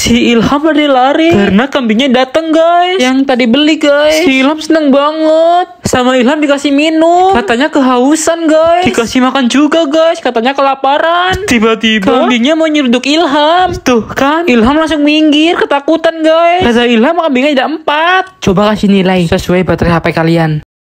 Si Ilham lari lari karena kambingnya dateng guys. Yang tadi beli guys. Si Ilham seneng banget. Sama Ilham dikasih minum. Katanya kehausan guys. Dikasih makan juga guys. Katanya kelaparan. Tiba-tiba kambingnya mau nyeruduk Ilham. Tuh kan. Ilham langsung minggir ketakutan guys. Kata Ilham kambingnya tidak empat. Coba kasih nilai sesuai baterai HP kalian.